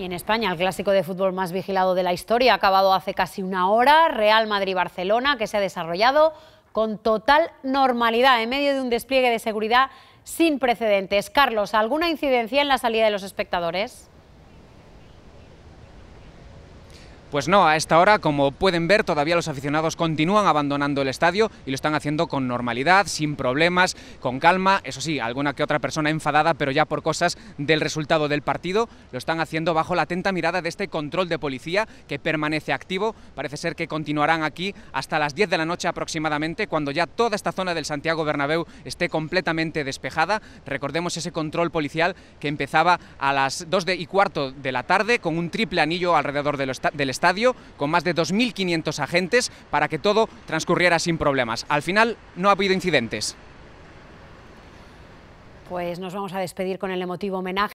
Y en España, el clásico de fútbol más vigilado de la historia ha acabado hace casi una hora, Real Madrid-Barcelona, que se ha desarrollado con total normalidad en medio de un despliegue de seguridad sin precedentes. Carlos, ¿alguna incidencia en la salida de los espectadores? Pues no, a esta hora, como pueden ver, todavía los aficionados continúan abandonando el estadio y lo están haciendo con normalidad, sin problemas, con calma. Eso sí, alguna que otra persona enfadada, pero ya por cosas del resultado del partido, lo están haciendo bajo la atenta mirada de este control de policía que permanece activo. Parece ser que continuarán aquí hasta las 10 de la noche aproximadamente, cuando ya toda esta zona del Santiago Bernabéu esté completamente despejada. Recordemos ese control policial que empezaba a las 2 y cuarto de la tarde con un triple anillo alrededor del estadio estadio con más de 2.500 agentes para que todo transcurriera sin problemas. Al final no ha habido incidentes. Pues nos vamos a despedir con el emotivo homenaje.